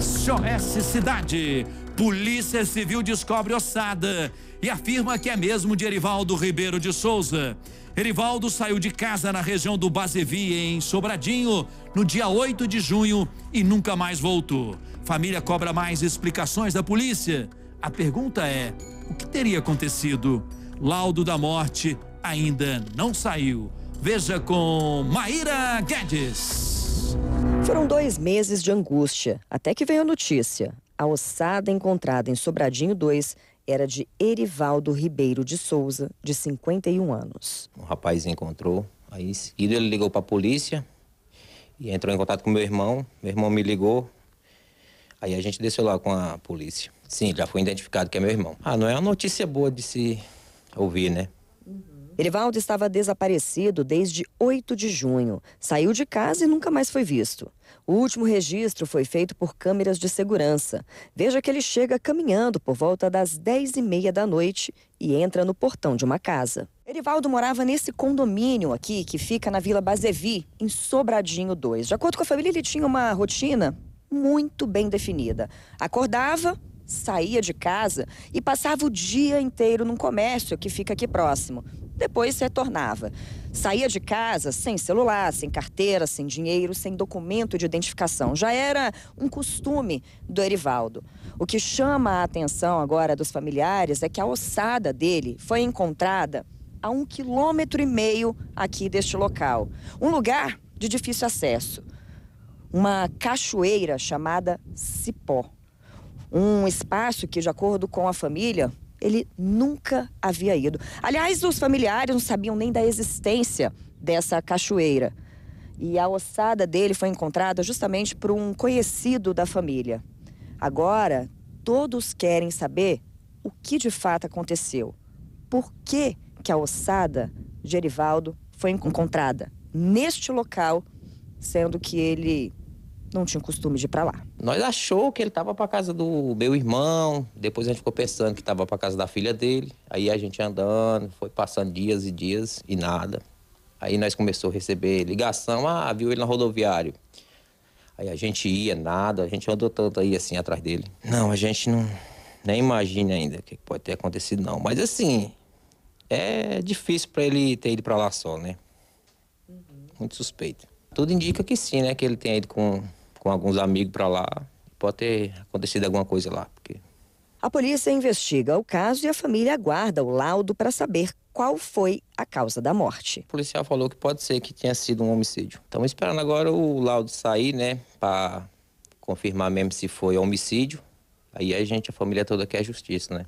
SOS Cidade. Polícia Civil descobre ossada e afirma que é mesmo de Erivaldo Ribeiro de Souza. Erivaldo saiu de casa na região do Bazevi em Sobradinho, no dia 8 de junho e nunca mais voltou. Família cobra mais explicações da polícia. A pergunta é: o que teria acontecido? Laudo da morte ainda não saiu. Veja com Maíra Guedes. Foram dois meses de angústia, até que veio a notícia. A ossada encontrada em Sobradinho 2 era de Erivaldo Ribeiro de Souza, de 51 anos. O rapaz encontrou, aí em seguida ele ligou para a polícia e entrou em contato com meu irmão. Meu irmão me ligou, aí a gente desceu lá com a polícia. Sim, já foi identificado que é meu irmão. Ah, não é uma notícia boa de se ouvir, né? Erivaldo estava desaparecido desde 8 de junho. Saiu de casa e nunca mais foi visto. O último registro foi feito por câmeras de segurança. Veja que ele chega caminhando por volta das 10 e meia da noite e entra no portão de uma casa. Erivaldo morava nesse condomínio aqui, que fica na Vila Bazevi, em Sobradinho 2. De acordo com a família, ele tinha uma rotina muito bem definida. Acordava, saía de casa e passava o dia inteiro num comércio que fica aqui próximo depois se retornava. Saía de casa sem celular, sem carteira, sem dinheiro, sem documento de identificação. Já era um costume do Erivaldo. O que chama a atenção agora dos familiares é que a ossada dele foi encontrada a um quilômetro e meio aqui deste local. Um lugar de difícil acesso. Uma cachoeira chamada Cipó. Um espaço que, de acordo com a família, ele nunca havia ido. Aliás, os familiares não sabiam nem da existência dessa cachoeira. E a ossada dele foi encontrada justamente por um conhecido da família. Agora, todos querem saber o que de fato aconteceu. Por que, que a ossada de Erivaldo foi encontrada neste local, sendo que ele não tinha o costume de ir para lá. Nós achou que ele estava para casa do meu irmão, depois a gente ficou pensando que estava para casa da filha dele. Aí a gente andando, foi passando dias e dias e nada. Aí nós começou a receber ligação, ah, viu ele na rodoviário. Aí a gente ia, nada, a gente andou tanto aí assim atrás dele. Não, a gente não nem imagina ainda o que pode ter acontecido não, mas assim, é difícil para ele ter ido para lá só, né? Uhum. Muito suspeito. Tudo indica que sim, né, que ele tem ido com com alguns amigos para lá. Pode ter acontecido alguma coisa lá. Porque... A polícia investiga o caso e a família aguarda o laudo para saber qual foi a causa da morte. O policial falou que pode ser que tenha sido um homicídio. Estamos esperando agora o laudo sair, né, para confirmar mesmo se foi homicídio. Aí a gente, a família toda quer justiça, né?